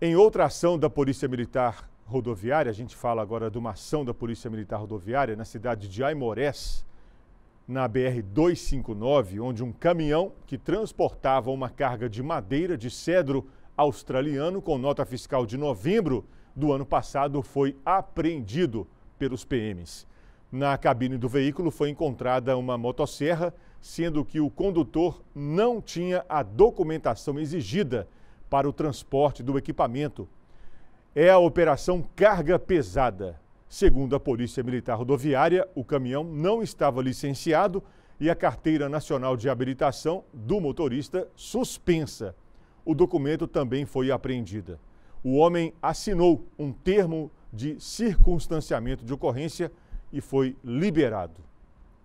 Em outra ação da Polícia Militar Rodoviária, a gente fala agora de uma ação da Polícia Militar Rodoviária na cidade de Aimorés, na BR 259, onde um caminhão que transportava uma carga de madeira de cedro australiano com nota fiscal de novembro do ano passado foi apreendido pelos PMs. Na cabine do veículo foi encontrada uma motosserra, sendo que o condutor não tinha a documentação exigida para o transporte do equipamento é a Operação Carga Pesada. Segundo a Polícia Militar Rodoviária, o caminhão não estava licenciado e a Carteira Nacional de Habilitação do motorista suspensa. O documento também foi apreendida. O homem assinou um termo de circunstanciamento de ocorrência e foi liberado.